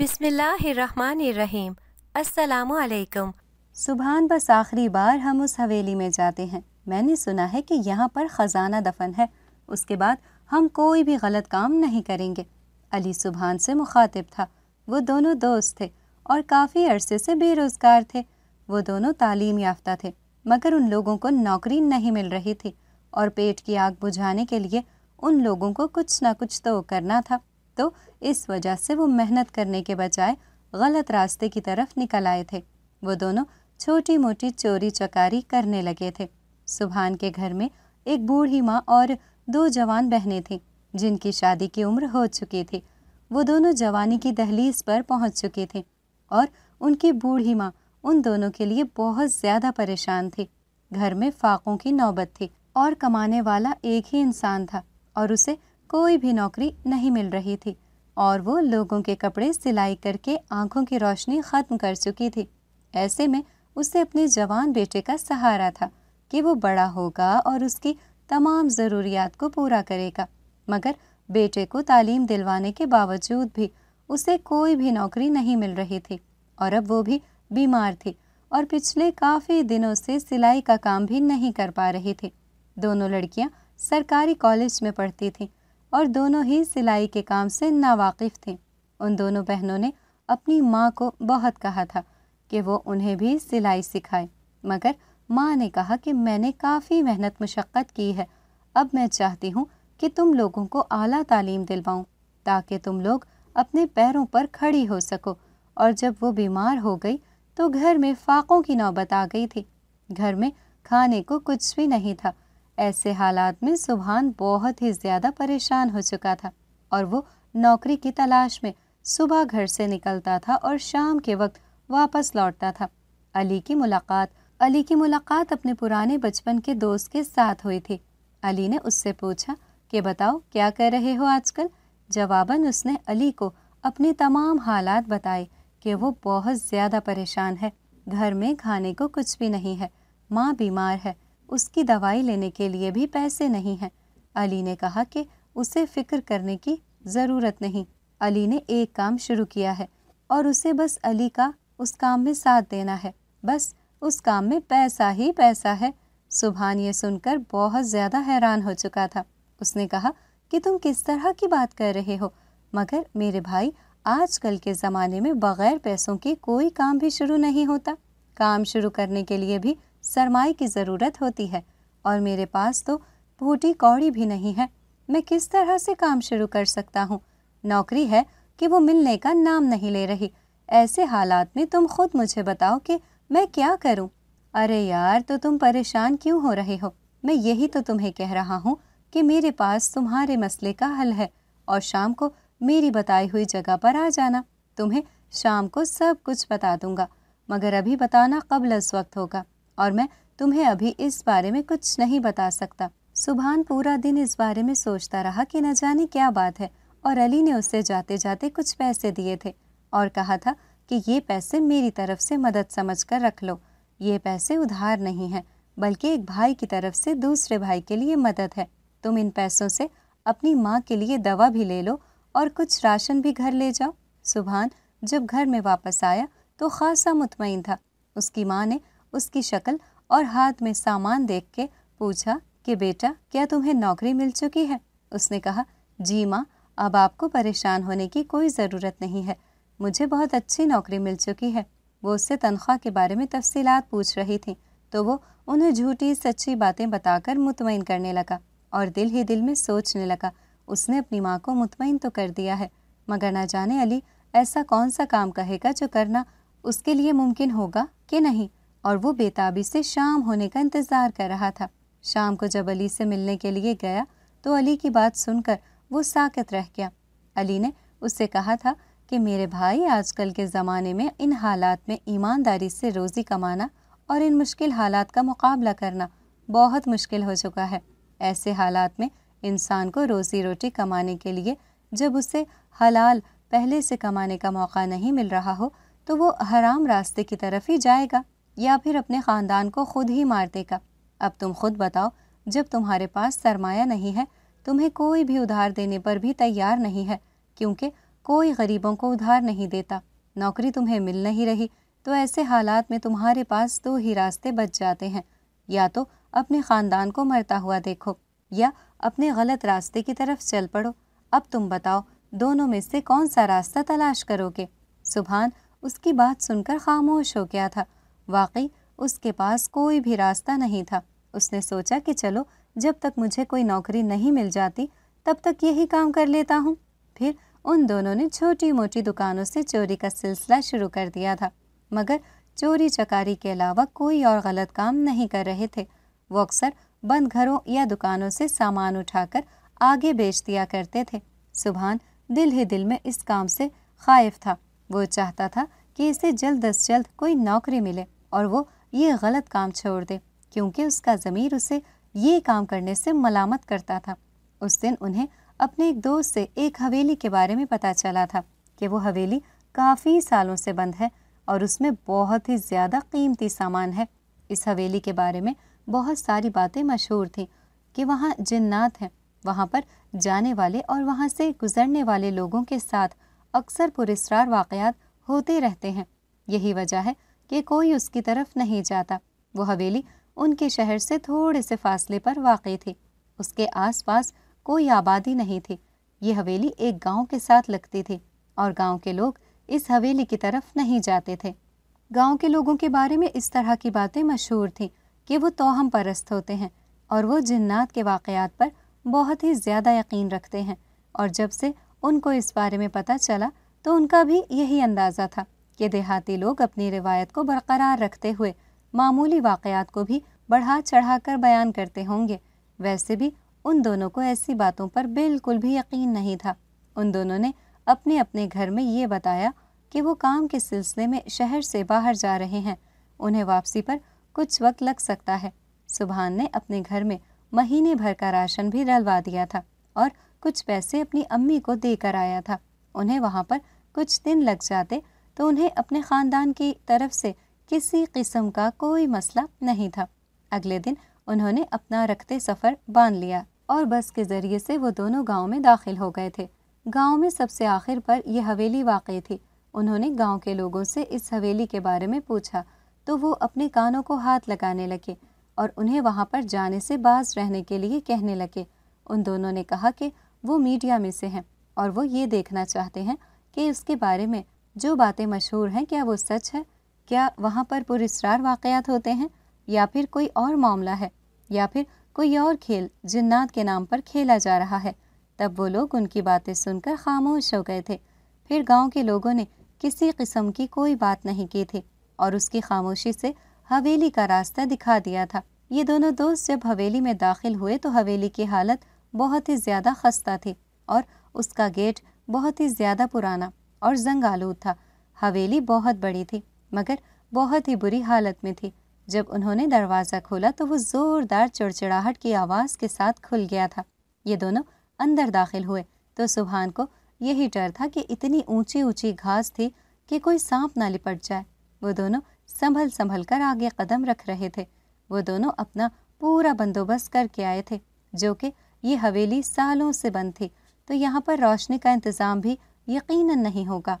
बिसमीम असलकम सुभान बस आखिरी बार हम उस हवेली में जाते हैं मैंने सुना है कि यहाँ पर ख़जाना दफन है उसके बाद हम कोई भी गलत काम नहीं करेंगे अली सुभान से मुखातिब था वो दोनों दोस्त थे और काफ़ी अरसे से बेरोज़गार थे वो दोनों तालीम याफ्ता थे मगर उन लोगों को नौकरी नहीं मिल रही थी और पेट की आग बुझाने के लिए उन लोगों को कुछ ना कुछ तो करना था तो इस वजह से वो मेहनत करने के बजाय गलत रास्ते की तरफ निकल आए थे वो दोनों छोटी मोटी चोरी चकारी करने लगे थे सुभान के घर में एक बूढ़ी माँ और दो जवान बहनें थीं जिनकी शादी की उम्र हो चुकी थी वो दोनों जवानी की दहलीज पर पहुंच चुके थे और उनकी बूढ़ी माँ उन दोनों के लिए बहुत ज़्यादा परेशान थी घर में फाकों की नौबत थी और कमाने वाला एक ही इंसान था और उसे कोई भी नौकरी नहीं मिल रही थी और वो लोगों के कपड़े सिलाई करके आंखों की रोशनी ख़त्म कर चुकी थी ऐसे में उसे अपने जवान बेटे का सहारा था कि वो बड़ा होगा और उसकी तमाम ज़रूरियात को पूरा करेगा मगर बेटे को तालीम दिलवाने के बावजूद भी उसे कोई भी नौकरी नहीं मिल रही थी और अब वो भी बीमार थी और पिछले काफ़ी दिनों से सिलाई का काम भी नहीं कर पा रही थी दोनों लड़कियां सरकारी कॉलेज में पढ़ती थीं और दोनों ही सिलाई के काम से नावाकिफ़ थे उन दोनों बहनों ने अपनी माँ को बहुत कहा था कि वो उन्हें भी सिलाई सिखाए मगर माँ ने कहा कि मैंने काफ़ी मेहनत मशक्क़त की है अब मैं चाहती हूँ कि तुम लोगों को आला तालीम दिलवाऊँ ताकि तुम लोग अपने पैरों पर खड़ी हो सको और जब वो बीमार हो गई तो घर में फाकों की नौबत आ गई थी घर में खाने को कुछ भी नहीं था ऐसे हालात में सुबहान बहुत ही ज़्यादा परेशान हो चुका था और वो नौकरी की तलाश में सुबह घर से निकलता था और शाम के वक्त वापस लौटता था अली की मुलाकात अली की मुलाकात अपने पुराने बचपन के दोस्त के साथ हुई थी अली ने उससे पूछा कि बताओ क्या कर रहे हो आजकल जवाबन उसने अली को अपने तमाम हालात बताए कि वो बहुत ज़्यादा परेशान है घर में खाने को कुछ भी नहीं है माँ बीमार है उसकी दवाई लेने के लिए भी पैसे नहीं हैं अली ने कहा कि उसे फ़िक्र करने की ज़रूरत नहीं अली ने एक काम शुरू किया है और उसे बस अली का उस काम में साथ देना है बस उस काम में पैसा ही पैसा है सुभान ये सुनकर बहुत ज़्यादा हैरान हो चुका था उसने कहा कि तुम किस तरह की बात कर रहे हो मगर मेरे भाई आजकल के ज़माने में बग़ैर पैसों के कोई काम भी शुरू नहीं होता काम शुरू करने के लिए भी सरमाए की ज़रूरत होती है और मेरे पास तो भूटी कौड़ी भी नहीं है मैं किस तरह से काम शुरू कर सकता हूँ नौकरी है कि वो मिलने का नाम नहीं ले रही ऐसे हालात में तुम खुद मुझे बताओ कि मैं क्या करूँ अरे यार तो तुम परेशान क्यों हो रहे हो मैं यही तो तुम्हें कह रहा हूँ कि मेरे पास तुम्हारे मसले का हल है और शाम को मेरी बताई हुई जगह पर आ जाना तुम्हें शाम को सब कुछ बता दूंगा मगर अभी बताना कबल वक्त होगा और मैं तुम्हें अभी इस बारे में कुछ नहीं बता सकता सुभान पूरा दिन इस बारे में सोचता रहा कि न जाने क्या बात है और अली ने उसे जाते जाते कुछ पैसे दिए थे और कहा था कि ये पैसे मेरी तरफ से मदद समझ कर रख लो ये पैसे उधार नहीं हैं बल्कि एक भाई की तरफ से दूसरे भाई के लिए मदद है तुम इन पैसों से अपनी माँ के लिए दवा भी ले लो और कुछ राशन भी घर ले जाओ सुबहान जब घर में वापस आया तो खासा मुतमिन था उसकी माँ ने उसकी शक्ल और हाथ में सामान देख के पूछा कि बेटा क्या तुम्हें नौकरी मिल चुकी है उसने कहा जी माँ अब आपको परेशान होने की कोई ज़रूरत नहीं है मुझे बहुत अच्छी नौकरी मिल चुकी है वो उससे तनख्वाह के बारे में तफसीत पूछ रही थी तो वो उन्हें झूठी सच्ची बातें बताकर मुतमिन करने लगा और दिल ही दिल में सोचने लगा उसने अपनी माँ को मुतमिन तो कर दिया है मगर ना जाने अली ऐसा कौन सा काम कहेगा जो करना उसके लिए मुमकिन होगा कि नहीं और वो बेताबी से शाम होने का इंतज़ार कर रहा था शाम को जब अली से मिलने के लिए गया तो अली की बात सुनकर वो साकत रह गया अली ने उससे कहा था कि मेरे भाई आजकल के ज़माने में इन हालात में ईमानदारी से रोज़ी कमाना और इन मुश्किल हालात का मुकाबला करना बहुत मुश्किल हो चुका है ऐसे हालात में इंसान को रोज़ी रोटी कमाने के लिए जब उसे हलाल पहले से कमाने का मौका नहीं मिल रहा हो तो वो हराम रास्ते की तरफ ही जाएगा या फिर अपने ख़ानदान को खुद ही मार देगा अब तुम खुद बताओ जब तुम्हारे पास सरमाया नहीं है तुम्हें कोई भी उधार देने पर भी तैयार नहीं है क्योंकि कोई गरीबों को उधार नहीं देता नौकरी तुम्हें मिल नहीं रही तो ऐसे हालात में तुम्हारे पास दो ही रास्ते बच जाते हैं या तो अपने ख़ानदान को मरता हुआ देखो या अपने गलत रास्ते की तरफ चल पड़ो अब तुम बताओ दोनों में से कौन सा रास्ता तलाश करोगे सुबहान उसकी बात सुनकर खामोश हो गया था वाकई उसके पास कोई भी रास्ता नहीं था उसने सोचा कि चलो जब तक मुझे कोई नौकरी नहीं मिल जाती तब तक यही काम कर लेता हूँ फिर उन दोनों ने छोटी मोटी दुकानों से चोरी का सिलसिला शुरू कर दिया था मगर चोरी चकारी के अलावा कोई और गलत काम नहीं कर रहे थे वो अक्सर बंद घरों या दुकानों से सामान उठाकर आगे बेच दिया करते थे सुभान दिल ही दिल में इस काम से खाइफ था वो चाहता था कि इसे जल्द अज जल्द कोई नौकरी मिले और वो ये गलत काम छोड़ दे क्योंकि उसका ज़मीर उसे ये काम करने से मलामत करता था उस दिन उन्हें अपने एक दोस्त से एक हवेली के बारे में पता चला था कि वो हवेली काफ़ी सालों से बंद है और उसमें बहुत ही ज़्यादा कीमती सामान है इस हवेली के बारे में बहुत सारी बातें मशहूर थीं कि वहाँ जिन्नात हैं वहाँ पर जाने वाले और वहाँ से गुजरने वाले लोगों के साथ अक्सर पुरस्कार वाक़ होते रहते हैं यही वजह है कि कोई उसकी तरफ नहीं जाता वो हवेली उनके शहर से थोड़े से फासले पर वाक़ थी उसके आसपास कोई आबादी नहीं थी ये हवेली एक गांव के साथ लगती थी और गांव के लोग इस हवेली की तरफ नहीं जाते थे गांव के लोगों के बारे में इस तरह की बातें मशहूर थीं कि वो तोहम परस्त होते हैं और वो जन्नात के वाक़ात पर बहुत ही ज़्यादा यकीन रखते हैं और जब से उनको इस बारे में पता चला तो उनका भी यही अंदाज़ा था ये देहाती लोग अपनी रिवायत को बरकरार रखते हुए मामूली वाक़ात को भी बढ़ा चढ़ा कर बयान करते होंगे वैसे भी उन दोनों को ऐसी बातों पर बिल्कुल भी यकीन नहीं था उन दोनों ने अपने अपने घर में ये बताया कि वो काम के सिलसिले में शहर से बाहर जा रहे हैं उन्हें वापसी पर कुछ वक्त लग सकता है सुबहान ने अपने घर में महीने भर का राशन भी डलवा दिया था और कुछ पैसे अपनी अम्मी को देकर आया था उन्हें वहाँ पर कुछ दिन लग जाते तो उन्हें अपने ख़ानदान की तरफ से किसी किस्म का कोई मसला नहीं था अगले दिन उन्होंने अपना रखते सफ़र बांध लिया और बस के ज़रिए से वो दोनों गांव में दाखिल हो गए थे गांव में सबसे आखिर पर यह हवेली वाकई थी उन्होंने गांव के लोगों से इस हवेली के बारे में पूछा तो वो अपने कानों को हाथ लगाने लगे और उन्हें वहाँ पर जाने से बाज रहने के लिए कहने लगे उन दोनों ने कहा कि वो मीडिया में से हैं और वो ये देखना चाहते हैं कि उसके बारे में जो बातें मशहूर हैं क्या वो सच है क्या वहाँ पर पुरस्ार वाक़ात होते हैं या फिर कोई और मामला है या फिर कोई और खेल जिन्नात के नाम पर खेला जा रहा है तब वो लोग उनकी बातें सुनकर खामोश हो गए थे फिर गांव के लोगों ने किसी किस्म की कोई बात नहीं की थी और उसकी खामोशी से हवेली का रास्ता दिखा दिया था ये दोनों दोस्त जब हवेली में दाखिल हुए तो हवेली की हालत बहुत ही ज़्यादा खस्ता थी और उसका गेट बहुत ही ज़्यादा पुराना और जंग आलूद था हवेली बहुत बड़ी थी मगर बहुत ही बुरी हालत में थी जब उन्होंने दरवाज़ा खोला तो वो ज़ोरदार चिड़चिड़ाहट की आवाज़ के साथ खुल गया था ये दोनों अंदर दाखिल हुए तो सुबहान को यही डर था कि इतनी ऊंची ऊंची घास थी कि कोई सांप ना लिपट जाए वो दोनों संभल संभल कर आगे कदम रख रहे थे वो दोनों अपना पूरा बंदोबस्त करके आए थे जो कि ये हवेली सालों से बंद थी तो यहाँ पर रोशनी का इंतज़ाम भी यकीनन नहीं होगा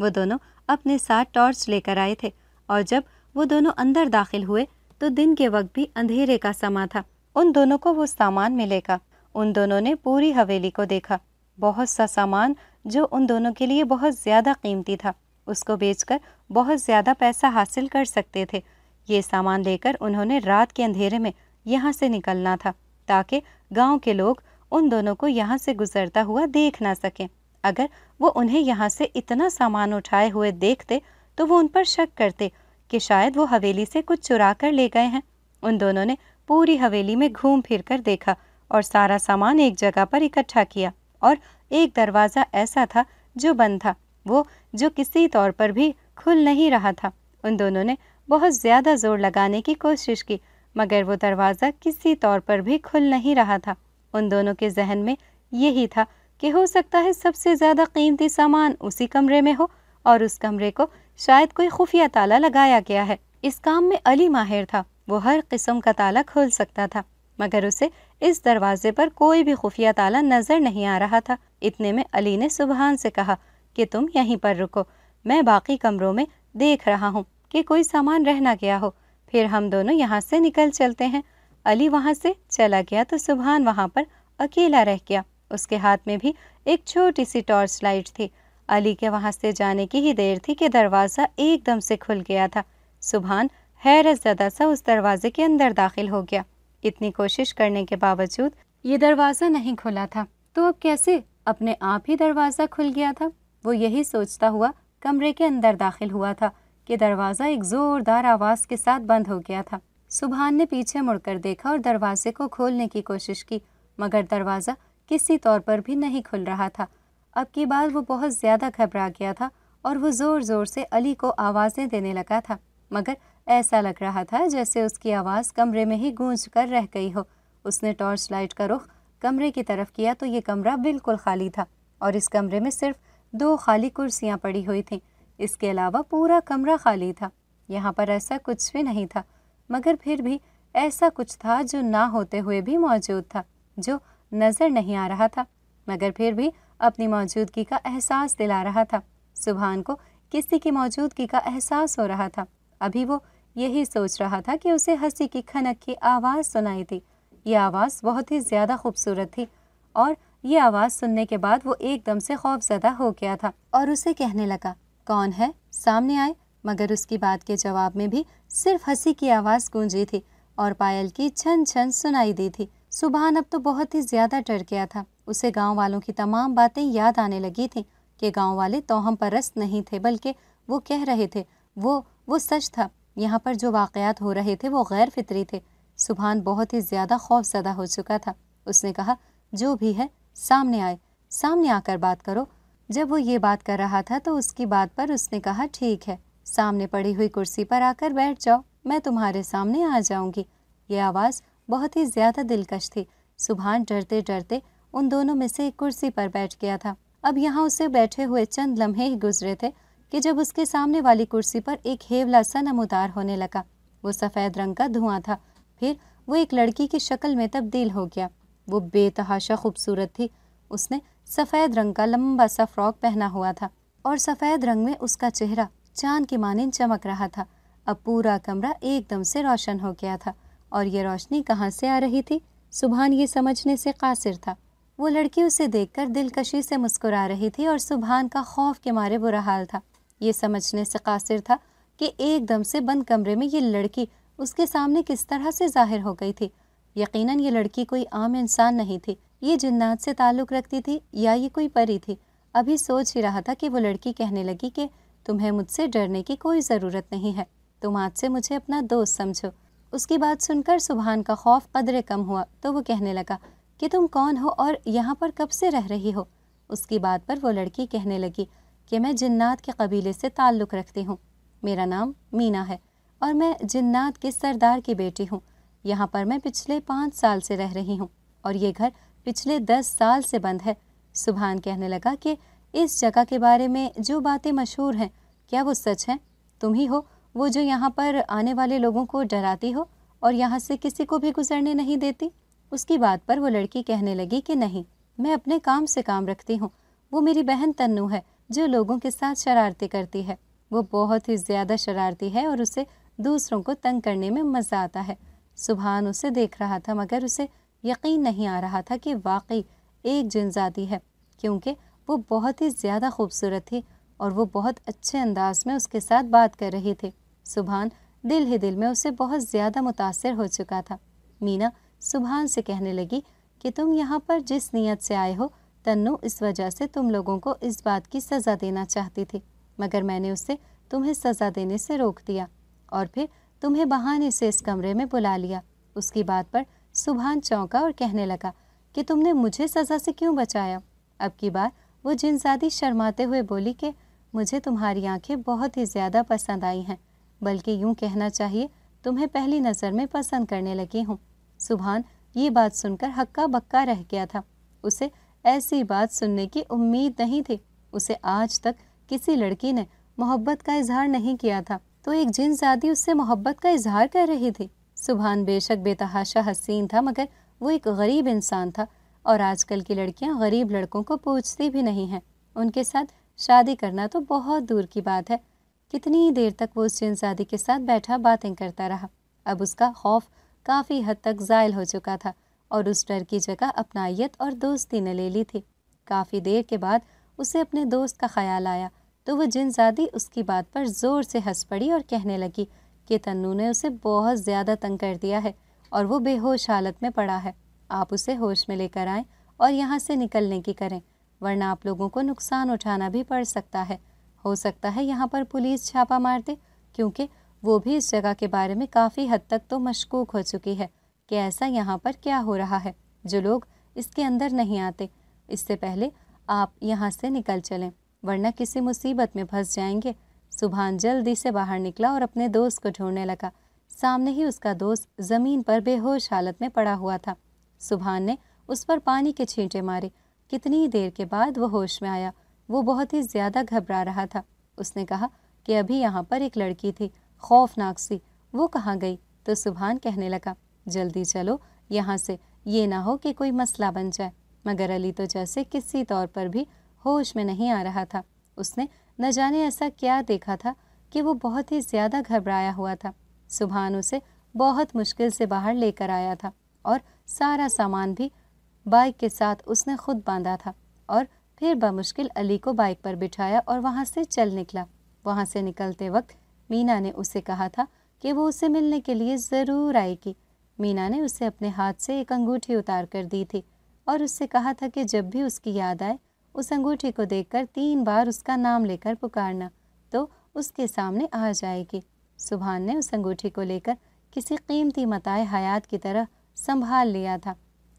वो दोनों अपने साथ टॉर्च लेकर आए थे और जब वो दोनों अंदर दाखिल हुए तो दिन के वक्त भी अंधेरे का समा था उन दोनों को वो सामान मिलेगा उन दोनों ने पूरी हवेली को देखा बहुत सा सामान जो उन दोनों के लिए बहुत ज़्यादा कीमती था उसको बेचकर बहुत ज़्यादा पैसा हासिल कर सकते थे ये सामान लेकर उन्होंने रात के अंधेरे में यहाँ से निकलना था ताकि गांव के लोग उन दोनों को यहाँ से गुजरता हुआ देख ना सकें अगर वो उन्हें यहाँ से इतना सामान उठाए हुए देखते तो वो उन पर शक करते कि शायद वो हवेली से कुछ चुरा कर ले गए हैं उन दोनों ने पूरी हवेली में घूम फिर कर देखा और सारा सामान एक जगह पर इकट्ठा किया और एक दरवाज़ा ऐसा था जो बंद था वो जो किसी तौर पर भी खुल नहीं रहा था उन दोनों ने बहुत ज़्यादा जोर लगाने की कोशिश की मगर वो दरवाज़ा किसी तौर पर भी खुल नहीं रहा था उन दोनों के जहन में यही था कि हो सकता है सबसे ज़्यादा कीमती सामान उसी कमरे में हो और उस कमरे को शायद कोई खुफिया ताला लगाया गया है इस काम में अली माहिर था वो हर किस्म का ताला खोल सकता था मगर उसे इस दरवाजे पर कोई भी खुफिया ताला नज़र नहीं आ रहा था इतने में अली ने सुबहान से कहा कि तुम यहीं पर रुको मैं बाकी कमरों में देख रहा हूँ कि कोई सामान रहना गया हो फिर हम दोनों यहाँ से निकल चलते हैं अली वहाँ से चला गया तो सुबहान वहाँ पर अकेला रह गया उसके हाथ में भी एक छोटी सी टॉर्च लाइट थी अली के वहां से जाने की ही देर थी कि दरवाज़ा एकदम से खुल गया था सुभान हैरत ज्यादा सा उस दरवाज़े के अंदर दाखिल हो गया इतनी कोशिश करने के बावजूद ये दरवाज़ा नहीं खुला था तो अब कैसे अपने आप ही दरवाज़ा खुल गया था वो यही सोचता हुआ कमरे के अंदर दाखिल हुआ था कि दरवाज़ा एक ज़ोरदार आवाज़ के साथ बंद हो गया था सुभान ने पीछे मुड़कर देखा और दरवाजे को खोलने की कोशिश की मगर दरवाज़ा किसी तौर पर भी नहीं खुल रहा था अब की बार वो बहुत ज़्यादा घबरा गया था और वो ज़ोर ज़ोर से अली को आवाज़ें देने लगा था मगर ऐसा लग रहा था जैसे उसकी आवाज़ कमरे में ही गूंज कर रह गई हो उसने टॉर्च लाइट का रुख कमरे की तरफ किया तो ये कमरा बिल्कुल खाली था और इस कमरे में सिर्फ दो खाली कुर्सियाँ पड़ी हुई थीं इसके अलावा पूरा कमरा खाली था यहाँ पर ऐसा कुछ भी नहीं था मगर फिर भी ऐसा कुछ था जो ना होते हुए भी मौजूद था जो नज़र नहीं आ रहा था मगर फिर भी अपनी मौजूदगी का एहसास दिला रहा था सुभान को किसी की मौजूदगी का एहसास हो रहा था अभी वो यही सोच रहा था कि उसे हंसी की खनक की आवाज़ सुनाई थी ये आवाज़ बहुत ही ज़्यादा खूबसूरत थी और ये आवाज़ सुनने के बाद वो एकदम से खौफजदा हो गया था और उसे कहने लगा कौन है सामने आए मगर उसकी बात के जवाब में भी सिर्फ हंसी की आवाज़ गूंजी थी और पायल की छन छन सुनाई दी थी सुबहान अब तो बहुत ही ज़्यादा डर गया था उसे गांव वालों की तमाम बातें याद आने लगी थी कि गांव वाले तोहम परस्त नहीं थे बल्कि वो कह रहे थे वो वो सच था यहाँ पर जो वाकयात हो रहे थे वो गैर फितरी थे सुबहान बहुत ही ज़्यादा खौफजदा हो चुका था उसने कहा जो भी है सामने आए सामने आकर बात करो जब वो ये बात कर रहा था तो उसकी बात पर उसने कहा ठीक है सामने पड़ी हुई कुर्सी पर आकर बैठ जाओ मैं तुम्हारे सामने आ जाऊंगी ये आवाज़ बहुत ही ज़्यादा दिलकश थी सुभान डरते डरते उन दोनों में से एक कुर्सी पर बैठ गया था अब यहाँ उसे बैठे हुए चंद लम्हे ही गुजरे थे कि जब उसके सामने वाली कुर्सी पर एक हेवला सा नमोदार होने लगा वो सफ़ेद रंग का धुआं था फिर वो एक लड़की की शक्ल में तब्दील हो गया वो बेतहाशा खूबसूरत थी उसने सफ़ेद रंग का लंबा सा फ्रॉक पहना हुआ था और सफ़ेद रंग में उसका चेहरा चांद की मानिंद चमक रहा था अब पूरा कमरा एकदम से रोशन हो गया था और ये रोशनी कहाँ से आ रही थी सुबहान ये समझने से कासिर था वो लड़की उसे देखकर दिलकशी से मुस्कुरा रही थी और सुबहान का खौफ के मारे बुरा हाल था ये समझने से कासिर था कि एकदम से बंद कमरे में ये लड़की उसके सामने किस तरह से जाहिर हो गई थी यकीनन ये लड़की कोई आम इंसान नहीं थी ये जिन्नात से ताल्लुक़ रखती थी या ये कोई परी थी अभी सोच ही रहा था कि वो लड़की कहने लगी कि तुम्हें मुझसे डरने की कोई ज़रूरत नहीं है तुम आज से मुझे अपना दोस्त समझो उसकी बात सुनकर सुबहान का खौफ कदर कम हुआ तो वो कहने लगा कि तुम कौन हो और यहाँ पर कब से रह रही हो उसकी बात पर वो लड़की कहने लगी कि मैं जिन्नात के कबीले से ताल्लुक़ रखती हूँ मेरा नाम मीना है और मैं जिन्नात के सरदार की बेटी हूँ यहाँ पर मैं पिछले पाँच साल से रह रही हूँ और ये घर पिछले दस साल से बंद है सुबहान कहने लगा कि इस जगह के बारे में जो बातें मशहूर हैं क्या वो सच हैं तुम ही हो वो जो यहाँ पर आने वाले लोगों को डराती हो और यहाँ से किसी को भी गुजरने नहीं देती उसकी बात पर वो लड़की कहने लगी कि नहीं मैं अपने काम से काम रखती हूँ वो मेरी बहन तन्नू है जो लोगों के साथ शरारती करती है वो बहुत ही ज़्यादा शरारती है और उसे दूसरों को तंग करने में मज़ा आता है सुबहान उसे देख रहा था मगर उसे यकीन नहीं आ रहा था कि वाकई एक जिनजाती है क्योंकि वो बहुत ही ज़्यादा खूबसूरत थी और वो बहुत अच्छे अंदाज में उसके साथ बात कर रही थी सुबहान दिल ही दिल में उससे बहुत ज़्यादा मुतासर हो चुका था मीना सुबहान से कहने लगी कि तुम यहाँ पर जिस नीयत से आए हो तन्नु इस वजह से तुम लोगों को इस बात की सज़ा देना चाहती थी मगर मैंने उससे तुम्हें सज़ा देने से रोक दिया और फिर तुम्हें बहाने से इस कमरे में बुला लिया उसकी बात पर सुभान चौंका और कहने लगा कि तुमने मुझे सज़ा से क्यों बचाया अब की बार वो जिनजादी शर्माते हुए बोली कि मुझे तुम्हारी आंखें बहुत ही ज़्यादा पसंद आई हैं बल्कि यूँ कहना चाहिए तुम्हें पहली नज़र में पसंद करने लगी हूँ सुभान ये बात सुनकर हक्का बक्का रह गया था उसे ऐसी बात सुनने की उम्मीद नहीं थी उसे आज तक किसी लड़की ने मोहब्बत का इजहार नहीं किया था तो एक जिन जादी उससे मोहब्बत का इजहार कर रही थी सुभान बेशक बेतहाशा हसीन था मगर वो एक गरीब इंसान था और आजकल की लड़कियां गरीब लड़कों को पूछती भी नहीं हैं उनके साथ शादी करना तो बहुत दूर की बात है कितनी ही देर तक वो उस जिनजादी के साथ बैठा बातें करता रहा अब उसका खौफ काफ़ी हद तक ज़ायल हो चुका था और उस डर की जगह अपनाइत और दोस्ती ने ले ली थी काफ़ी देर के बाद उसे अपने दोस्त का ख्याल आया तो वह जिनजादी उसकी बात पर ज़ोर से हंस पड़ी और कहने लगी कि तन्नू ने उसे बहुत ज़्यादा तंग कर दिया है और वो बेहोश हालत में पड़ा है आप उसे होश में लेकर आएँ और यहाँ से निकलने की करें वरना आप लोगों को नुकसान उठाना भी पड़ सकता है हो सकता है यहाँ पर पुलिस छापा मार दे क्योंकि वो भी इस जगह के बारे में काफ़ी हद तक तो मशकूक हो चुकी है कि ऐसा यहाँ पर क्या हो रहा है जो लोग इसके अंदर नहीं आते इससे पहले आप यहाँ से निकल चलें वरना किसी मुसीबत में फंस जाएंगे सुभान जल्दी से बाहर निकला और अपने दोस्त को ढूंढने लगा सामने ही उसका दोस्त ज़मीन पर बेहोश हालत में पड़ा हुआ था सुभान ने उस पर पानी के छींटे मारे कितनी देर के बाद वह होश में आया वो बहुत ही ज़्यादा घबरा रहा था उसने कहा कि अभी यहाँ पर एक लड़की थी खौफनाक सी वो कहाँ गई तो सुबहान कहने लगा जल्दी चलो यहाँ से ये ना हो कि कोई मसला बन जाए मगर अली तो जैसे किसी तौर पर भी होश में नहीं आ रहा था उसने न जाने ऐसा क्या देखा था कि वो बहुत ही ज़्यादा घबराया हुआ था सुबहान उसे बहुत मुश्किल से बाहर लेकर आया था और सारा सामान भी बाइक के साथ उसने खुद बांधा था और फिर बमुश्किल अली को बाइक पर बिठाया और वहाँ से चल निकला वहाँ से निकलते वक्त मीना ने उसे कहा था कि वो उसे मिलने के लिए ज़रूर आएगी मीना ने उसे अपने हाथ से एक अंगूठी उतार कर दी थी और उससे कहा था कि जब भी उसकी याद आए उस अंगूठी को देखकर तीन बार उसका नाम लेकर पुकारना तो उसके सामने आ जाएगी सुबहान ने उस अंगूठी को लेकर किसी कीमती मताए हयात की तरह संभाल लिया था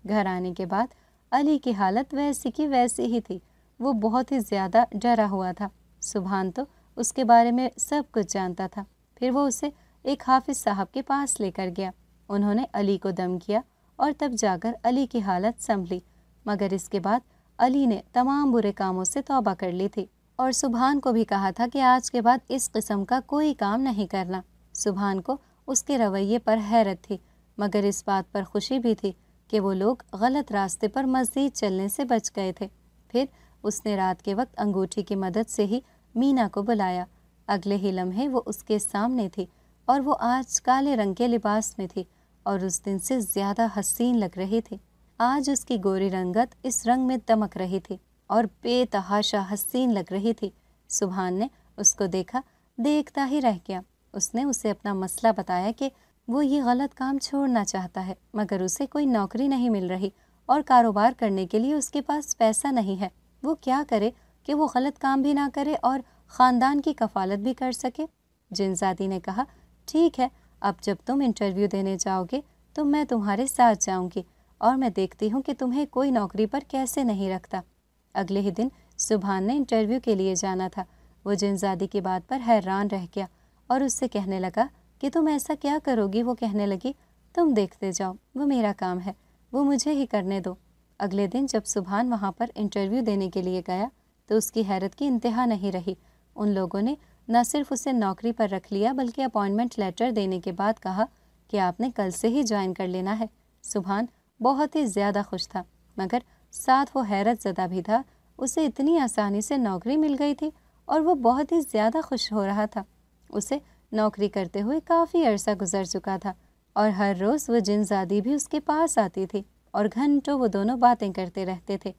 घर आने के बाद अली की हालत वैसी की वैसी ही थी वो बहुत ही ज़्यादा डरा हुआ था सुबहान तो उसके बारे में सब कुछ जानता था फिर वो उसे एक हाफिज साहब के पास लेकर गया उन्होंने अली को दम किया और तब जाकर अली की हालत संभली मगर इसके बाद अली ने तमाम बुरे कामों से तौबा कर ली थी और सुबहान को भी कहा था कि आज के बाद इस किस्म का कोई काम नहीं करना सुबहान को उसके रवैये पर हैरत थी मगर इस बात पर खुशी भी थी कि वो लोग गलत रास्ते पर मज़ीद चलने से बच गए थे फिर उसने रात के वक्त अंगूठी की मदद से ही मीना को बुलाया अगले ही लम्हे वो उसके सामने थी और वो आज काले रंग के लिबास में थी और उस दिन से ज़्यादा हसीन लग रही थी आज उसकी गोरी रंगत इस रंग में दमक रही थी और बेतहाशा हसीन लग रही थी सुबहान ने उसको देखा देखता ही रह गया उसने उसे अपना मसला बताया कि वो ये गलत काम छोड़ना चाहता है मगर उसे कोई नौकरी नहीं मिल रही और कारोबार करने के लिए उसके पास पैसा नहीं है वो क्या करे कि वो गलत काम भी ना करे और ख़ानदान की कफालत भी कर सके जिनजादी ने कहा ठीक है अब जब तुम इंटरव्यू देने जाओगे तो मैं तुम्हारे साथ जाऊंगी और मैं देखती हूँ कि तुम्हें कोई नौकरी पर कैसे नहीं रखता अगले ही दिन सुबहान ने इंटरव्यू के लिए जाना था वो जिनजादी की बात पर हैरान रह गया और उससे कहने लगा कि तुम ऐसा क्या करोगी वो कहने लगी तुम देखते जाओ वो मेरा काम है वो मुझे ही करने दो अगले दिन जब सुभान वहाँ पर इंटरव्यू देने के लिए गया तो उसकी हैरत की इंतहा नहीं रही उन लोगों ने न सिर्फ उसे नौकरी पर रख लिया बल्कि अपॉइंटमेंट लेटर देने के बाद कहा कि आपने कल से ही ज्वाइन कर लेना है सुभान बहुत ही ज़्यादा खुश था मगर साथ वो हैरत ज़दा भी था उसे इतनी आसानी से नौकरी मिल गई थी और वो बहुत ही ज़्यादा खुश हो रहा था उसे नौकरी करते हुए काफ़ी अरसा गुजर चुका था और हर रोज़ वो जिनजादी भी उसके पास आती थी और घंटों वो दोनों बातें करते रहते थे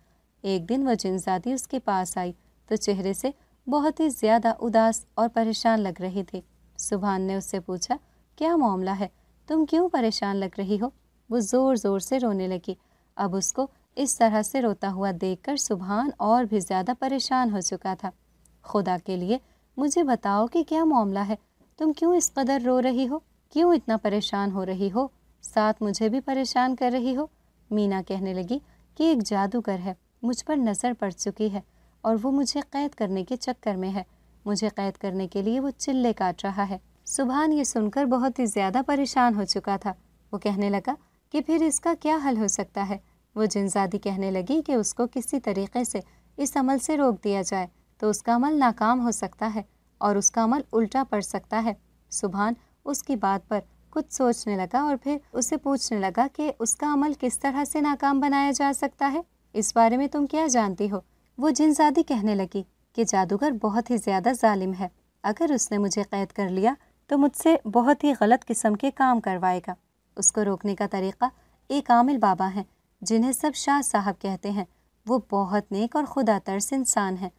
एक दिन वह जिनजादी उसके पास आई तो चेहरे से बहुत ही ज़्यादा उदास और परेशान लग रही थी सुबहान ने उससे पूछा क्या मामला है तुम क्यों परेशान लग रही हो वो ज़ोर ज़ोर से रोने लगी अब उसको इस तरह से रोता हुआ देखकर सुभान और भी ज़्यादा परेशान हो चुका था खुदा के लिए मुझे बताओ कि क्या मामला है तुम क्यों इस कदर रो रही हो क्यों इतना परेशान हो रही हो साथ मुझे भी परेशान कर रही हो मीना कहने लगी कि एक जादूगर है मुझ पर नज़र पड़ चुकी है और वो मुझे कैद करने के चक्कर में है मुझे कैद करने के लिए वो चिल्ले काट रहा है सुबहान ये सुनकर बहुत ही ज़्यादा परेशान हो चुका था वो कहने लगा कि फिर इसका क्या हल हो सकता है वो जिनजादी कहने लगी कि उसको किसी तरीके से इस अमल से रोक दिया जाए तो उसका अमल नाकाम हो सकता है और उसका अमल उल्टा पड़ सकता है सुभान उसकी बात पर कुछ सोचने लगा और फिर उसे पूछने लगा कि उसका अमल किस तरह से नाकाम बनाया जा सकता है इस बारे में तुम क्या जानती हो वो जिनजादी कहने लगी कि जादूगर बहुत ही ज़्यादा जालिम है अगर उसने मुझे कैद कर लिया तो मुझसे बहुत ही गलत किस्म के काम करवाएगा उसको रोकने का तरीक़ा एक आमिल बाबा हैं जिन्हें सब शाह साहब कहते हैं वो बहुत नेक और खुदा तर्स इंसान हैं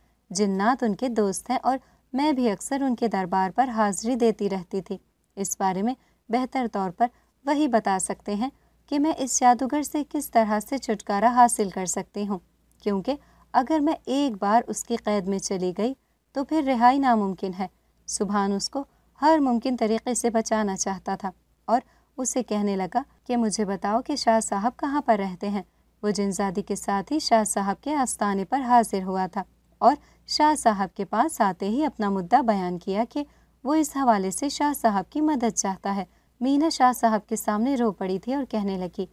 जिन्नात उनके दोस्त हैं और मैं भी अक्सर उनके दरबार पर हाजिरी देती रहती थी इस बारे में बेहतर तौर पर वही बता सकते हैं कि मैं इस जादूगर से किस तरह से छुटकारा हासिल कर सकती हूँ क्योंकि अगर मैं एक बार उसकी कैद में चली गई तो फिर रिहाई नामुमकिन है सुबहान उसको हर मुमकिन तरीके से बचाना चाहता था और उसे कहने लगा कि मुझे बताओ कि शाह साहब कहाँ पर रहते हैं वो जिनजादी के साथ ही शाह साहब के आस्थाने पर हाजिर हुआ था और शाह साहब के पास आते ही अपना मुद्दा बयान किया कि वो इस हवाले से शाह साहब की मदद चाहता है मीना शाह साहब के सामने रो पड़ी थी और कहने लगी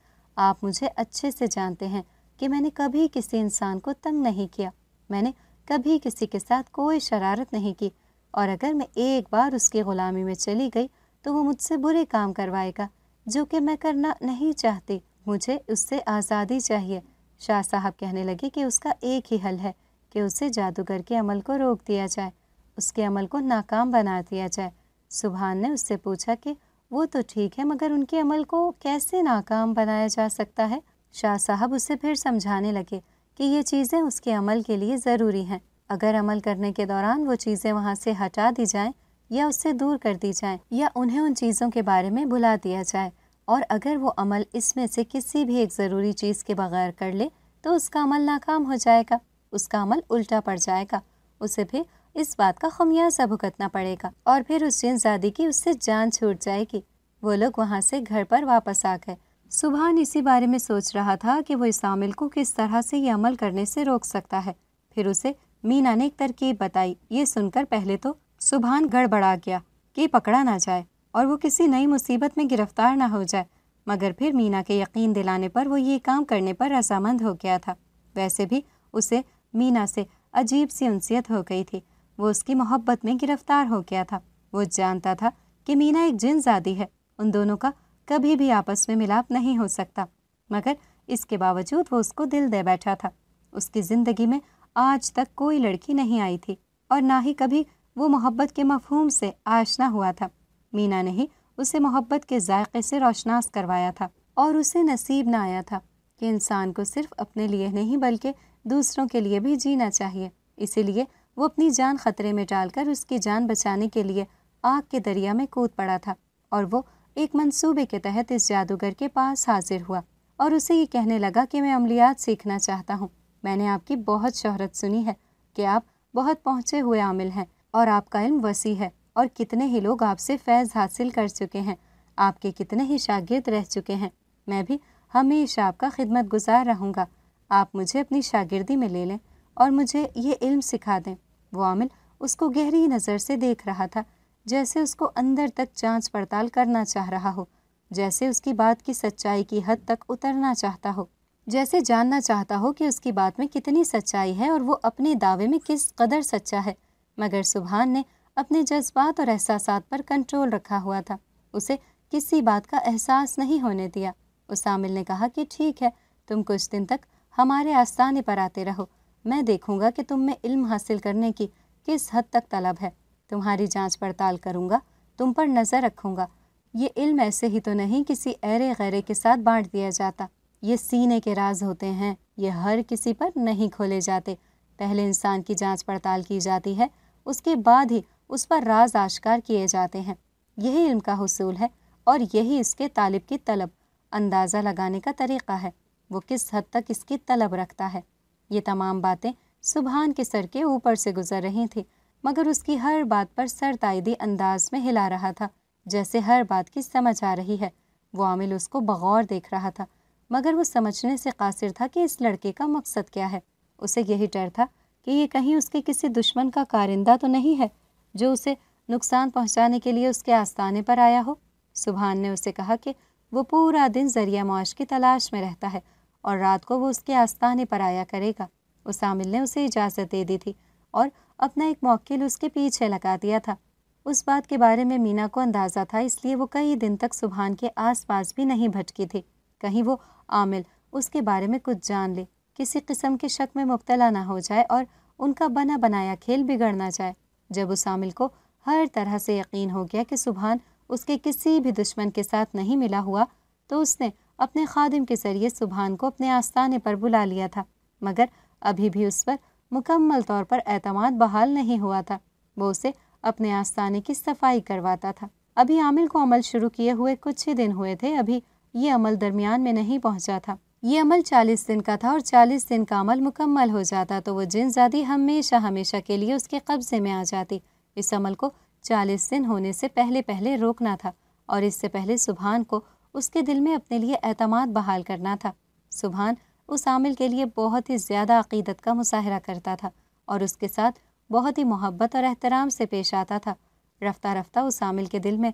आप मुझे अच्छे से जानते हैं कि मैंने कभी किसी इंसान को तंग नहीं किया मैंने कभी किसी के साथ कोई शरारत नहीं की और अगर मैं एक बार उसकी ग़ुलामी में चली गई तो वो मुझसे बुरे काम करवाएगा जो कि मैं करना नहीं चाहती मुझे उससे आज़ादी चाहिए शाह साहब कहने लगे कि उसका एक ही हल है कि उसे जादूगर के अमल को रोक दिया जाए उसके अमल को नाकाम बना दिया जाए सुबहान ने उससे पूछा कि वो तो ठीक है मगर उनके अमल को कैसे नाकाम बनाया जा सकता है शाह साहब उसे फिर समझाने लगे कि ये चीज़ें उसके अमल के लिए ज़रूरी हैं अगर अमल करने के दौरान वो चीज़ें वहाँ से हटा दी जाएं या उससे दूर कर दी जाएं या उन्हें उन चीज़ों के बारे में भुला दिया जाए और अगर वो अमल इसमें से किसी भी एक ज़रूरी चीज़ के बगैर कर ले तो उसका अमल नाकाम हो जाएगा उसका अमल उल्टा पड़ जाएगा उसे भी इस बात का खमियाजा भुगतना पड़ेगा और फिर उस जिनजादी की उससे जान छूट जाएगी वो लोग वहाँ से घर पर वापस आ गए सुबहान इसी बारे में सोच रहा था कि वो इस आमिल को किस तरह से ये अमल करने से रोक सकता है फिर उसे मीना ने एक तरकीब बताई ये सुनकर पहले तो सुबहान गड़बड़ा गया कि पकड़ा ना जाए और वो किसी नई मुसीबत में गिरफ्तार ना हो जाए मगर फिर मीना के यकीन दिलाने पर वो ये काम करने पर रजामंद हो गया था वैसे भी उसे मीना से अजीब सी उनसीयत हो गई थी वो उसकी मोहब्बत में गिरफ्तार हो गया था वो जानता था कि मीना एक जादी है उन दोनों का कभी भी आपस में मिलाप नहीं हो सकता मगर इसके बावजूद वो उसको दिल दे बैठा था उसकी ज़िंदगी में आज तक कोई लड़की नहीं आई थी और ना ही कभी वो मोहब्बत के मफहूम से आशना हुआ था मीना ने ही उसे मोहब्बत के जायके से रोशनास करवाया था और उसे नसीब ना आया था कि इंसान को सिर्फ अपने लिए नहीं बल्कि दूसरों के लिए भी जीना चाहिए इसीलिए वो अपनी जान खतरे में डालकर उसकी जान बचाने के लिए आग के दरिया में कूद पड़ा था और वो एक मंसूबे के तहत इस जादूगर के पास हाजिर हुआ और उसे ये कहने लगा कि मैं अमलियात सीखना चाहता हूँ मैंने आपकी बहुत शहरत सुनी है कि आप बहुत पहुँचे हुए आमिल हैं और आपका इल्म वसी है और कितने ही लोग आपसे फैज़ हासिल कर चुके हैं आपके कितने ही शागिर्द रह चुके हैं मैं भी हमेशा आपका खिदमत गुजार रहूँगा आप मुझे अपनी शागिर्दी में ले लें और मुझे ये इल्म सिखा दें वो आमिल उसको गहरी नज़र से देख रहा था जैसे उसको अंदर तक जांच पड़ताल करना चाह रहा हो जैसे उसकी बात की सच्चाई की हद तक उतरना चाहता हो जैसे जानना चाहता हो कि उसकी बात में कितनी सच्चाई है और वो अपने दावे में किस कदर सच्चा है मगर सुबहान ने अपने जज्बात और एहसास पर कंट्रोल रखा हुआ था उसे किसी बात का एहसास नहीं होने दिया उस आमिल ने कहा कि ठीक है तुम कुछ दिन तक हमारे आस्थाने पर आते रहो मैं देखूंगा कि तुम में इल्म हासिल करने की किस हद तक तलब है तुम्हारी जांच पड़ताल करूंगा तुम पर नज़र रखूंगा ये इल्म ऐसे ही तो नहीं किसी ऐरे गैरे के साथ बांट दिया जाता ये सीने के राज होते हैं ये हर किसी पर नहीं खोले जाते पहले इंसान की जांच पड़ताल की जाती है उसके बाद ही उस पर राज आश्कार किए जाते हैं यही इल्म का हसूल है और यही इसके तालिब की तलब अंदाज़ा लगाने का तरीक़ा है वो किस हद तक इसकी तलब रखता है ये तमाम बातें सुबहान के सर के ऊपर से गुजर रही थी मगर उसकी हर बात पर सर तायदी अंदाज में हिला रहा था जैसे हर बात की समझ आ रही है वो आमिल उसको बगौर देख रहा था मगर वो समझने से कासिर था कि इस लड़के का मकसद क्या है उसे यही डर था कि ये कहीं उसके किसी दुश्मन का कारिंदा तो नहीं है जो उसे नुकसान पहुंचाने के लिए उसके आस्थाने पर आया हो सुबहान ने उसे कहा कि वो पूरा दिन जरिया मुआश की तलाश में रहता है और रात को वो उसके आस्थाने पर आया करेगा उसामिल ने उसे इजाज़त दे दी थी और अपना एक मौकिल उसके पीछे लगा दिया था उस बात के बारे में मीना को अंदाज़ा था इसलिए वो कई दिन तक सुबहान के आसपास भी नहीं भटकी थी कहीं वो आमिल उसके बारे में कुछ जान ले किसी किस्म के शक में मुबतला ना हो जाए और उनका बना बनाया खेल बिगड़ ना जाए जब उस आमिल को हर तरह से यकीन हो गया कि सुबहान उसके किसी भी दुश्मन के साथ नहीं मिला हुआ तो उसने अपने खादिम के ज़रिए सुबहान को अपने आस्थाने पर बुला लिया था मगर अभी भी उस पर मुकम्मल तौर पर अतमाद बहाल नहीं हुआ था वो उसे अपने आस्थाने की सफाई करवाता था अभी आमिल को अमल शुरू किए हुए कुछ ही दिन हुए थे अभी ये अमल दरमियान में नहीं पहुंचा था ये अमल चालीस दिन का था और चालीस दिन का अमल मुकम्मल हो जाता तो वो जिनजादी हमेशा हमेशा के लिए उसके कब्ज़े में आ जाती इस अमल को चालीस दिन होने से पहले पहले रोकना था और इससे पहले सुबहान को उसके दिल में अपने लिए अहतमाद बहाल करना था सुबहान उस आमिल के लिए बहुत ही ज़्यादा अकीदत का मुशाहरा करता था और उसके साथ बहुत ही मोहब्बत और एहतराम से पेश आता था रफ्ता रफ्ता उस आमिल के दिल में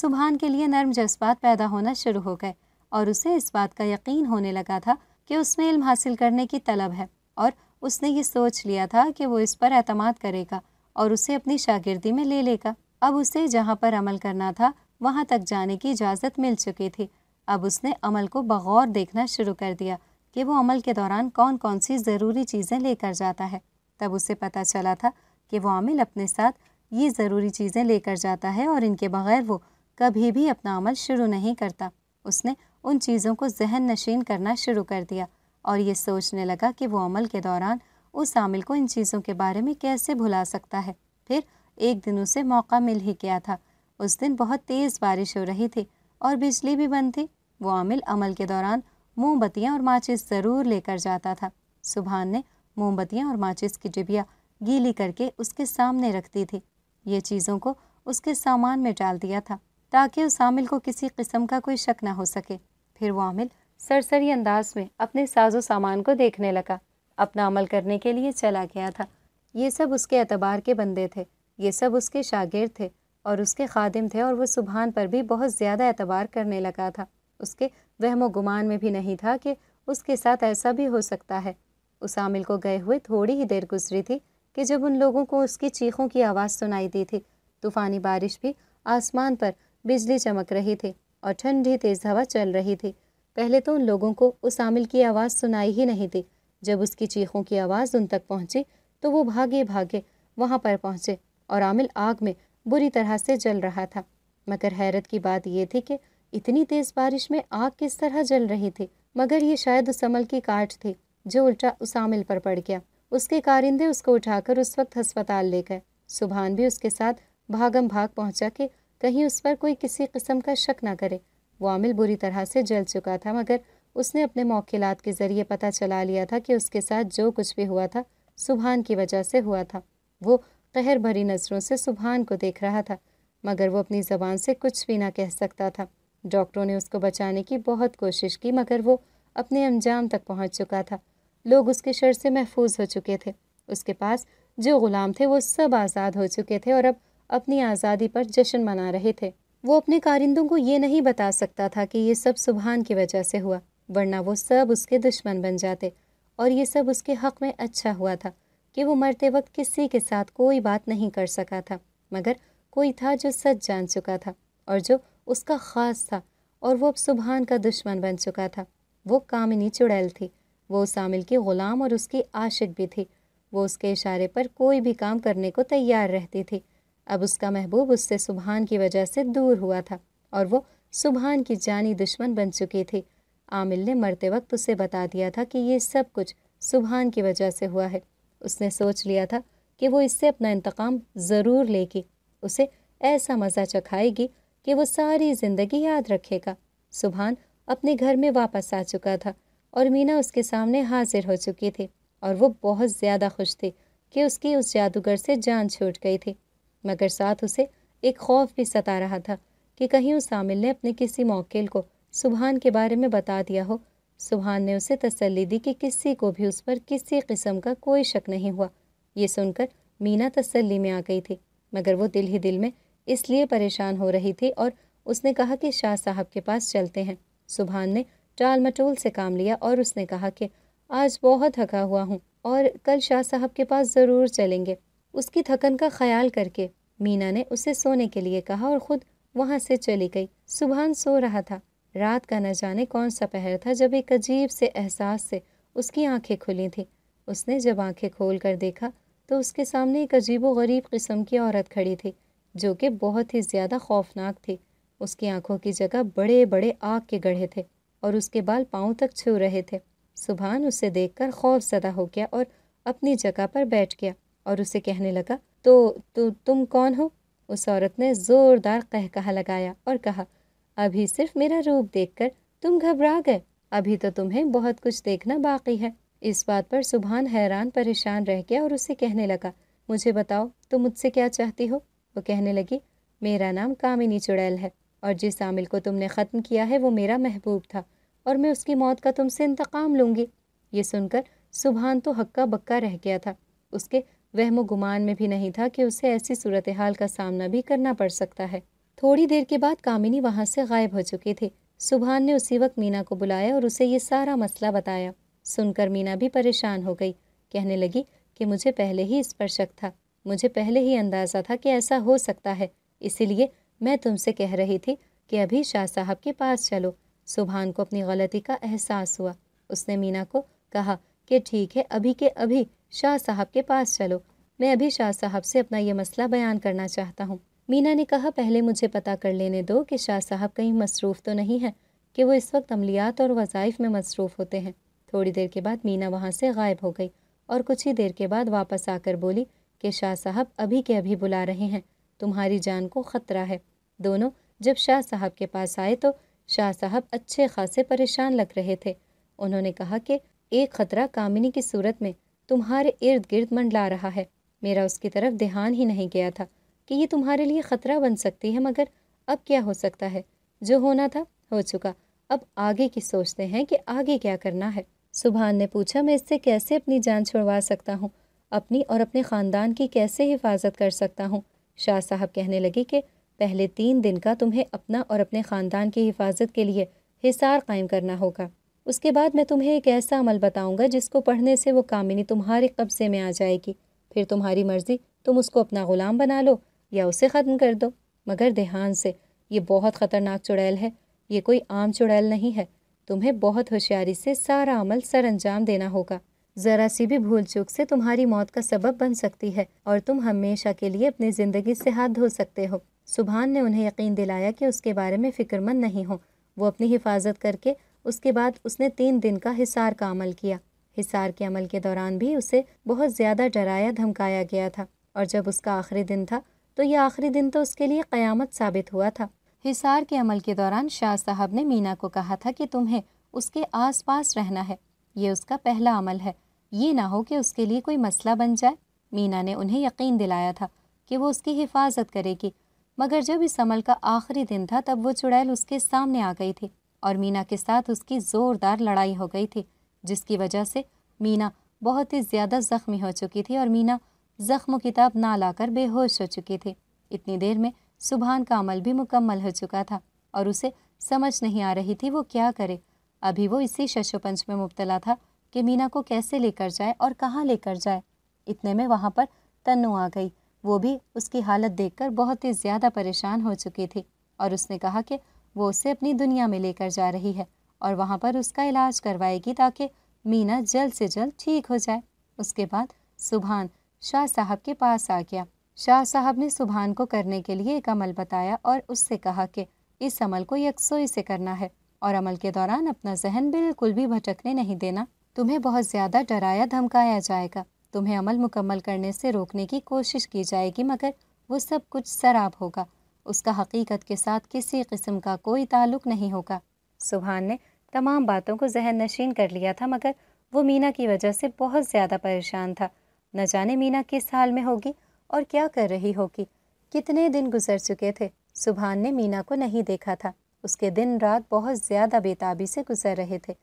सुबहान के लिए नर्म जज्बात पैदा होना शुरू हो गए और उसे इस बात का यकीन होने लगा था कि उसमें इल्म हासिल करने की तलब है और उसने ये सोच लिया था कि वो इस पर अतमाद करेगा और उसे अपनी शागिर्दी में ले लेगा अब उसे जहाँ पर अमल करना था वहाँ तक जाने की इजाज़त मिल चुकी थी अब उसने अमल को बगौर देखना शुरू कर दिया कि वो अमल के दौरान कौन कौन सी ज़रूरी चीज़ें लेकर जाता है तब उसे पता चला था कि वो आमिल अपने साथ ये ज़रूरी चीज़ें लेकर जाता है और इनके बगैर वो कभी भी अपना अमल शुरू नहीं करता उसने उन चीज़ों को जहन नशीन करना शुरू कर दिया और ये सोचने लगा कि वो अमल के दौरान उस आमिल को इन चीज़ों के बारे में कैसे भुला सकता है फिर एक दिन उसे मौका मिल ही गया था उस दिन बहुत तेज़ बारिश हो रही थी और बिजली भी बंद थी वो आमिल अमल के दौरान मोमबत्तियाँ और माचिस ज़रूर लेकर जाता था सुबहान ने मोमबत्तियाँ और माचिस की डिबिया गीली करके उसके सामने रख दी थी ये चीज़ों को उसके सामान में डाल दिया था ताकि उस आमिल को किसी किस्म का कोई शक ना हो सके फिर वो आमिल सरसरी अंदाज में अपने साजो सामान को देखने लगा अपना अमल करने के लिए चला गया था ये सब उसके एतबार के बंदे थे ये सब उसके शागिर्द थे और उसके खादिम थे और वह सुबहान पर भी बहुत ज़्यादा एतबार करने लगा था उसके वहमो गुमान में भी नहीं था कि उसके साथ ऐसा भी हो सकता है उस आमिल को गए हुए थोड़ी ही देर गुजरी थी कि जब उन लोगों को उसकी चीखों की आवाज़ सुनाई दी थी तूफ़ानी बारिश भी आसमान पर बिजली चमक रही थी और ठंडी तेज़ हवा चल रही थी पहले तो उन लोगों को उस आमिल की आवाज़ सुनाई ही नहीं थी जब उसकी चीखों की आवाज़ उन तक पहुँची तो वो भागे भागे वहाँ पर पहुँचे और आमिल आग में बुरी तरह से जल रहा था मगर हैरत की बात यह थी कि इतनी तेज़ बारिश में आग किस तरह जल रही थी मगर ये शायद उस अमल की काट थी जो उल्टा उस आमिल पर पड़ गया उसके कारिंदे उसको उठाकर उस वक्त अस्पताल ले गए सुबहान भी उसके साथ भागम भाग पहुंचा कि कहीं उस पर कोई किसी किस्म का शक ना करे वो आमिल बुरी तरह से जल चुका था मगर उसने अपने मौकेलात के ज़रिए पता चला लिया था कि उसके साथ जो कुछ भी हुआ था सुबहान की वजह से हुआ था वो कहर भरी नज़रों से सुबहान को देख रहा था मगर वो अपनी ज़बान से कुछ भी ना कह सकता था डॉक्टरों ने उसको बचाने की बहुत कोशिश की मगर वो अपने अंजाम तक पहुंच चुका था लोग उसके शर से महफूज हो चुके थे उसके पास जो ग़ुलाम थे वो सब आज़ाद हो चुके थे और अब अपनी आज़ादी पर जश्न मना रहे थे वो अपने कारिंदों को ये नहीं बता सकता था कि ये सब सुबहान की वजह से हुआ वरना वो सब उसके दुश्मन बन जाते और ये सब उसके हक़ में अच्छा हुआ था कि वो मरते वक्त किसी के साथ कोई बात नहीं कर सका था मगर कोई था जो सच जान चुका था और जो उसका ख़ास था और वो अब सुबहान का दुश्मन बन चुका था वो कामिनी चुड़ैल थी वो उस आमिल की ग़ुलाम और उसकी आशिक भी थी वो उसके इशारे पर कोई भी काम करने को तैयार रहती थी अब उसका महबूब उससे सुबहान की वजह से दूर हुआ था और वो सुबहान की जानी दुश्मन बन चुकी थी आमिल ने मरते वक्त उसे बता दिया था कि ये सब कुछ सुबहान की वजह से हुआ है उसने सोच लिया था कि वो इससे अपना इंतकाम ज़रूर लेगी उसे ऐसा मज़ा चखाएगी कि वो सारी ज़िंदगी याद रखेगा सुबहान अपने घर में वापस आ चुका था और मीना उसके सामने हाजिर हो चुकी थी और वो बहुत ज़्यादा खुश थी कि उसकी उस जादूगर से जान छूट गई थी मगर साथ उसे एक खौफ भी सता रहा था कि कहीं उस आमिल ने अपने किसी मौकेल को सुबहान के बारे में बता दिया हो सुबहान ने उसे तसल्ली दी कि किसी को भी उस पर किसी किस्म का कोई शक नहीं हुआ ये सुनकर मीना तसल्ली में आ गई थी मगर वो दिल ही दिल में इसलिए परेशान हो रही थी और उसने कहा कि शाह साहब के पास चलते हैं सुबहान ने टाल मटोल से काम लिया और उसने कहा कि आज बहुत थका हुआ हूँ और कल शाह साहब के पास ज़रूर चलेंगे उसकी थकन का ख्याल करके मीना ने उसे सोने के लिए कहा और ख़ुद वहाँ से चली गई सुबहान सो रहा था रात का न जाने कौन सा पहर था जब एक अजीब से एहसास से उसकी आंखें खुली थीं उसने जब आंखें खोल कर देखा तो उसके सामने एक अजीब गरीब किस्म की औरत खड़ी थी जो कि बहुत ही ज़्यादा खौफनाक थी उसकी आंखों की जगह बड़े बड़े आग के गढ़े थे और उसके बाल पाँव तक छू रहे थे सुबहान उसे देख खौफ सदा हो गया और अपनी जगह पर बैठ गया और उसे कहने लगा तो तो तुम कौन हो उस औरत ने ज़ोरदार कहकहा लगाया और कहा अभी सिर्फ मेरा रूप देखकर तुम घबरा गए अभी तो तुम्हें बहुत कुछ देखना बाकी है इस बात पर सुभान हैरान परेशान रह गया और उसे कहने लगा मुझे बताओ तुम मुझसे क्या चाहती हो वो कहने लगी मेरा नाम कामिनी चुड़ैल है और जिस आमिल को तुमने ख़त्म किया है वो मेरा महबूब था और मैं उसकी मौत का तुमसे इंतकाम लूँगी ये सुनकर सुबहान तो हक्का बक्का रह गया था उसके वहम गुमान में भी नहीं था कि उसे ऐसी सूरत हाल का सामना भी करना पड़ सकता है थोड़ी देर के बाद कामिनी वहाँ से गायब हो चुके थे सुबहान ने उसी वक्त मीना को बुलाया और उसे ये सारा मसला बताया सुनकर मीना भी परेशान हो गई कहने लगी कि मुझे पहले ही इस पर शक था मुझे पहले ही अंदाज़ा था कि ऐसा हो सकता है इसीलिए मैं तुमसे कह रही थी कि अभी शाह साहब के पास चलो सुबहान को अपनी गलती का एहसास हुआ उसने मीना को कहा कि ठीक है अभी के अभी शाह साहब के पास चलो मैं अभी शाह साहब से अपना ये मसला बयान करना चाहता हूँ मीना ने कहा पहले मुझे पता कर लेने दो कि शाह साहब कहीं मसरूफ़ तो नहीं है कि वो इस वक्त अमलियात और वज़ाइफ में मसरूफ़ होते हैं थोड़ी देर के बाद मीना वहाँ से गायब हो गई और कुछ ही देर के बाद वापस आकर बोली कि शाह साहब अभी के अभी बुला रहे हैं तुम्हारी जान को ख़तरा है दोनों जब शाह साहब के पास आए तो शाह साहब अच्छे खासे परेशान लग रहे थे उन्होंने कहा कि एक ख़तरा कामिनी की सूरत में तुम्हारे इर्द गिर्द मंडला रहा है मेरा उसकी तरफ ध्यान ही नहीं गया था कि ये तुम्हारे लिए ख़तरा बन सकती है मगर अब क्या हो सकता है जो होना था हो चुका अब आगे की सोचते हैं कि आगे क्या करना है सुभान ने पूछा मैं इससे कैसे अपनी जान छुड़वा सकता हूँ अपनी और अपने ख़ानदान की कैसे हिफाजत कर सकता हूँ शाह साहब कहने लगे कि पहले तीन दिन का तुम्हें अपना और अपने ख़ानदान की हिफाजत के लिए हिसार कायम करना होगा उसके बाद मैं तुम्हें एक ऐसा अमल बताऊंगा जिसको पढ़ने से वो कामिनी तुम्हारे कब्ज़े में आ जाएगी फिर तुम्हारी मर्ज़ी तुम उसको अपना ग़ुलाम बना लो या उसे ख़त्म कर दो मगर ध्यान से ये बहुत ख़तरनाक चुड़ैल है ये कोई आम चुड़ैल नहीं है तुम्हें बहुत होशियारी से सारा अमल सर अंजाम देना होगा ज़रा सी भी भूल चूक से तुम्हारी मौत का सबब बन सकती है और तुम हमेशा के लिए अपनी ज़िंदगी से हाथ धो सकते हो सुबहान ने उन्हें यकीन दिलाया कि उसके बारे में फ़िक्रमंद नहीं हो वो अपनी हिफाजत करके उसके बाद उसने तीन दिन का हिसार का अमल किया हिसार के अमल के दौरान भी उसे बहुत ज़्यादा डराया धमकाया गया था और जब उसका आखिरी दिन था तो ये आखिरी दिन तो उसके लिए क़यामत साबित हुआ था हिसार के अमल के दौरान शाह साहब ने मीना को कहा था कि तुम्हें उसके आसपास रहना है ये उसका पहला अमल है ये ना हो कि उसके लिए कोई मसला बन जाए मीना ने उन्हें यकीन दिलाया था कि वो उसकी हिफाजत करेगी मगर जब इस अमल का आखिरी दिन था तब वो चुड़ैल उसके सामने आ गई थी और मीना के साथ उसकी ज़ोरदार लड़ाई हो गई थी जिसकी वजह से मीना बहुत ही ज़्यादा ज़ख्मी हो चुकी थी और मीना ज़ख्म किताब ना लाकर बेहोश हो चुके थे इतनी देर में सुबहान का अमल भी मुकम्मल हो चुका था और उसे समझ नहीं आ रही थी वो क्या करे अभी वो इसी शशोपंच में मुबतला था कि मीना को कैसे लेकर जाए और कहाँ लेकर जाए इतने में वहाँ पर तन्नु आ गई वो भी उसकी हालत देखकर बहुत ही ज़्यादा परेशान हो चुकी थी और उसने कहा कि वो उसे अपनी दुनिया में लेकर जा रही है और वहाँ पर उसका इलाज करवाएगी ताकि मीना जल्द से जल्द ठीक हो जाए उसके बाद सुबहान शाह साहब के पास आ गया शाह साहब ने सुबहान को करने के लिए एक अमल बताया और उससे कहा कि इस अमल को यकसोई से करना है और अमल के दौरान अपना जहन बिल्कुल भी भटकने नहीं देना तुम्हें बहुत ज़्यादा डराया धमकाया जाएगा तुम्हें अमल मुकम्मल करने से रोकने की कोशिश की जाएगी मगर वो सब कुछ सराब होगा उसका हकीकत के साथ किसी किस्म का कोई ताल्लुक नहीं होगा सुबहान ने तमाम बातों को जहन नशीन कर लिया था मगर वो मीना की वजह से बहुत ज़्यादा परेशान था न जाने मीना किस हाल में होगी और क्या कर रही होगी कितने दिन गुजर चुके थे सुभान ने मीना को नहीं देखा था उसके दिन रात बहुत ज़्यादा बेताबी से गुजर रहे थे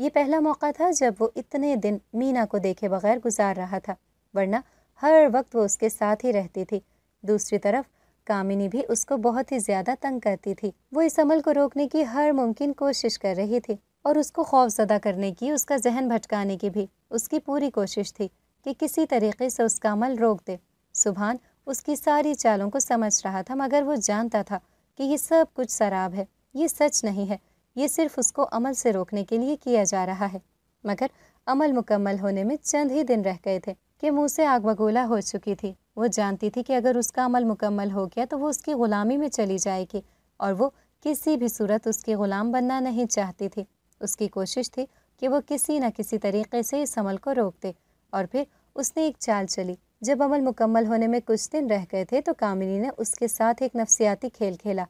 ये पहला मौका था जब वो इतने दिन मीना को देखे बगैर गुजार रहा था वरना हर वक्त वो उसके साथ ही रहती थी दूसरी तरफ कामिनी भी उसको बहुत ही ज़्यादा तंग करती थी वो इस अमल को रोकने की हर मुमकिन कोशिश कर रही थी और उसको खौफजदा करने की उसका जहन भटकाने की भी उसकी पूरी कोशिश थी कि किसी तरीके से उसका अमल रोक दे सुबहान उसकी सारी चालों को समझ रहा था मगर वो जानता था कि ये सब कुछ शराब है ये सच नहीं है ये सिर्फ उसको अमल से रोकने के लिए किया जा रहा है मगर अमल मुकम्मल होने में चंद ही दिन रह गए थे कि मुँह से आग बगोला हो चुकी थी वो जानती थी कि अगर उसका अमल मुकम्मल हो गया तो वो उसकी ग़ुलामी में चली जाएगी और वो किसी भी सूरत उसके ग़ुलाम बनना नहीं चाहती थी उसकी कोशिश थी कि वो किसी न किसी तरीके से इस अमल को रोक दे और फिर उसने एक चाल चली जब अमल मुकम्मल होने में कुछ दिन रह गए थे तो कामिनी ने उसके साथ एक नफसियाती खेल खेला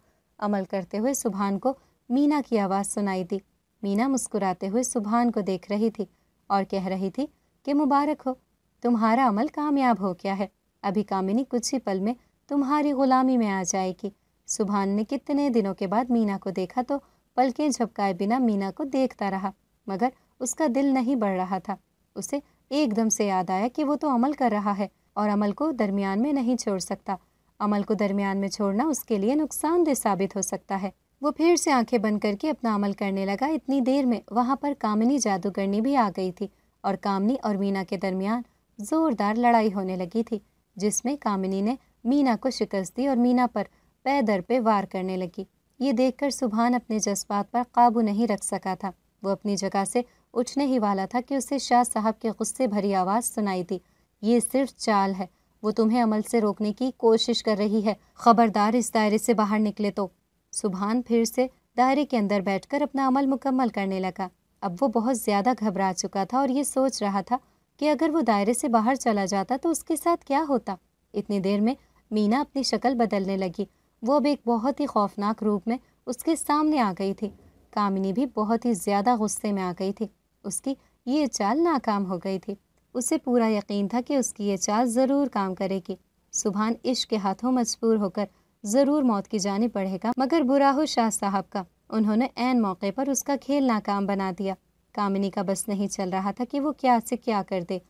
अमल करते हुए सुबहान को मीना की आवाज़ सुनाई दी मीना मुस्कुराते हुए सुबहान को देख रही थी और कह रही थी कि मुबारक हो तुम्हारा अमल कामयाब हो गया है अभी कामिनी कुछ ही पल में तुम्हारी ग़ुलामी में आ जाएगी सुबहान ने कितने दिनों के बाद मीना को देखा तो पलकें झपकाए बिना मीना को देखता रहा मगर उसका दिल नहीं बढ़ रहा था उसे एकदम से याद आया कि वो तो अमल कर रहा है और अमल को दरमियान में नहीं छोड़ सकता अमल को दरमियान में छोड़ना उसके लिए नुकसानदेह साबित हो सकता है वो फिर से आंखें बंद करके अपना अमल करने लगा इतनी देर में वहाँ पर कामिनी जादूगरनी भी आ गई थी और कामनी और मीना के दरमियान ज़ोरदार लड़ाई होने लगी थी जिसमें कामिनी ने मीना को शिकस्त दी और मीना पर पैदर पे वार करने लगी ये देखकर सुबहान अपने जज्बात पर काबू नहीं रख सका था वो अपनी जगह से उठने ही वाला था कि उसे शाह साहब के गुस्से भरी आवाज़ सुनाई दी ये सिर्फ चाल है वो तुम्हें अमल से रोकने की कोशिश कर रही है खबरदार इस दायरे से बाहर निकले तो सुबहान फिर से दायरे के अंदर बैठकर अपना अमल मुकम्मल करने लगा अब वो बहुत ज़्यादा घबरा चुका था और ये सोच रहा था कि अगर वो दायरे से बाहर चला जाता तो उसके साथ क्या होता इतनी देर में मीना अपनी शक्ल बदलने लगी वो अब एक बहुत ही खौफनाक रूप में उसके सामने आ गई थी कामिनी भी बहुत ही ज़्यादा गुस्से में आ गई थी उसकी ये चाल नाकाम हो गई थी उसे पूरा यकीन था कि उसकी ये चाल ज़रूर काम करेगी सुभान इश्क के हाथों मजबूर होकर ज़रूर मौत की जाने पड़ेगा मगर बुरा हो शाह साहब का उन्होंने ऐन मौके पर उसका खेल नाकाम बना दिया कामिनी का बस नहीं चल रहा था कि वो क्या से क्या कर दे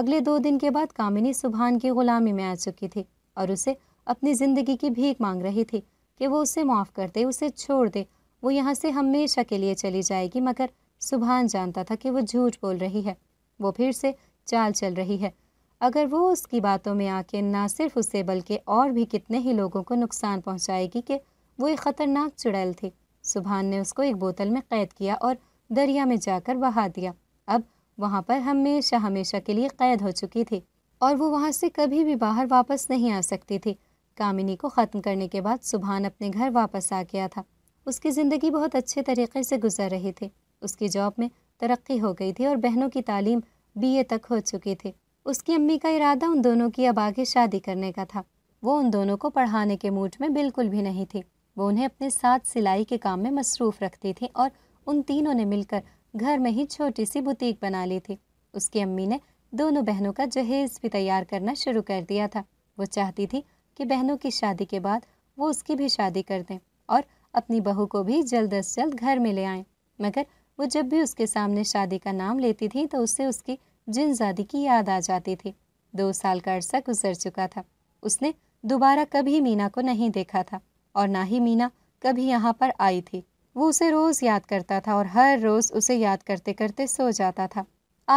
अगले दो दिन के बाद कामिनी सुबहान की ग़ुलामी में आ चुकी थी और उसे अपनी ज़िंदगी की भीख मांग रही थी कि वो उसे माफ़ कर दे उसे छोड़ दे वो यहाँ से हमेशा के लिए चली जाएगी मगर सुभान जानता था कि वो झूठ बोल रही है वो फिर से चाल चल रही है अगर वो उसकी बातों में आके ना सिर्फ उसे बल्कि और भी कितने ही लोगों को नुकसान पहुंचाएगी कि वो एक ख़तरनाक चुड़ैल थी सुभान ने उसको एक बोतल में कैद किया और दरिया में जाकर बहा दिया अब वहाँ पर हमेशा हमेशा के लिए कैद हो चुकी थी और वो वहाँ से कभी भी बाहर वापस नहीं आ सकती थी कामिनी को ख़त्म करने के बाद सुबहान अपने घर वापस आ गया था उसकी ज़िंदगी बहुत अच्छे तरीके से गुजर रही थी उसकी जॉब में तरक्की हो गई थी और बहनों की तालीम ए तक हो चुकी थी उसकी अम्मी का इरादा उन दोनों की अब आगे शादी करने का था वो उन दोनों को पढ़ाने के मूड में बिल्कुल भी नहीं थी वो उन्हें अपने साथ सिलाई के काम में मसरूफ़ रखती थी और उन तीनों ने मिलकर घर में ही छोटी सी बुटीक बना ली थी उसकी अम्मी ने दोनों बहनों का जहेज़ भी तैयार करना शुरू कर दिया था वो चाहती थी कि बहनों की शादी के बाद वो उसकी भी शादी कर दें और अपनी बहू को भी जल्द अज जल्द घर में ले आएँ मगर वो जब भी उसके सामने शादी का नाम लेती थी तो उससे उसकी जिनजादी की याद आ जाती थी दो साल का अरसा गुजर चुका था उसने दोबारा कभी मीना को नहीं देखा था और ना ही मीना कभी यहाँ पर आई थी वो उसे रोज़ याद करता था और हर रोज़ उसे याद करते करते सो जाता था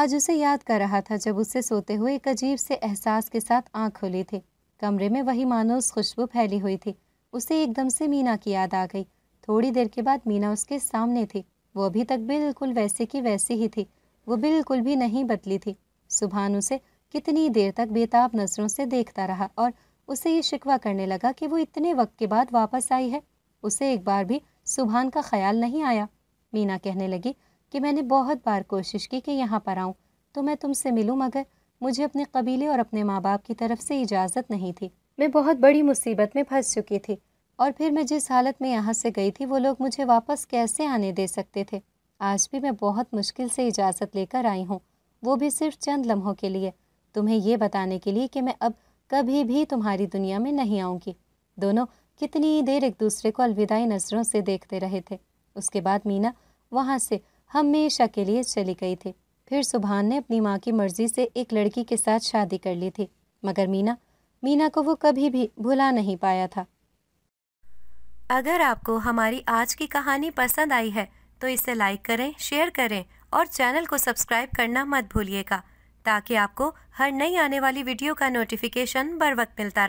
आज उसे याद कर रहा था जब उसे सोते हुए एक अजीब से एहसास के साथ आंख खुली थी कमरे में वही मानोस खुशबू फैली हुई थी उसे एकदम से मीना की याद आ गई थोड़ी देर के बाद मीना उसके सामने थी वो अभी तक बिल्कुल वैसे की वैसी ही थी वो बिल्कुल भी नहीं बदली थी सुभान उसे कितनी देर तक बेताब नज़रों से देखता रहा और उसे ये शिकवा करने लगा कि वो इतने वक्त के बाद वापस आई है उसे एक बार भी सुभान का ख्याल नहीं आया मीना कहने लगी कि मैंने बहुत बार कोशिश की कि यहाँ पर आऊँ तो मैं तुमसे मिलूँ मगर मुझे अपने कबीले और अपने माँ बाप की तरफ से इजाज़त नहीं थी मैं बहुत बड़ी मुसीबत में फंस चुकी थी और फिर मैं जिस हालत में यहाँ से गई थी वो लोग मुझे वापस कैसे आने दे सकते थे आज भी मैं बहुत मुश्किल से इजाज़त लेकर आई हूँ वो भी सिर्फ चंद लम्हों के लिए तुम्हें ये बताने के लिए कि मैं अब कभी भी तुम्हारी दुनिया में नहीं आऊँगी दोनों कितनी देर एक दूसरे को अलविदाई नज़रों से देखते रहे थे उसके बाद मीना वहाँ से हमेशा के लिए चली गई थी फिर सुबहान ने अपनी माँ की मर्ज़ी से एक लड़की के साथ शादी कर ली थी मगर मीना मीना को वो कभी भी भुला नहीं पाया था अगर आपको हमारी आज की कहानी पसंद आई है तो इसे लाइक करें शेयर करें और चैनल को सब्सक्राइब करना मत भूलिएगा ताकि आपको हर नई आने वाली वीडियो का नोटिफिकेशन बर वक्त मिलता रहे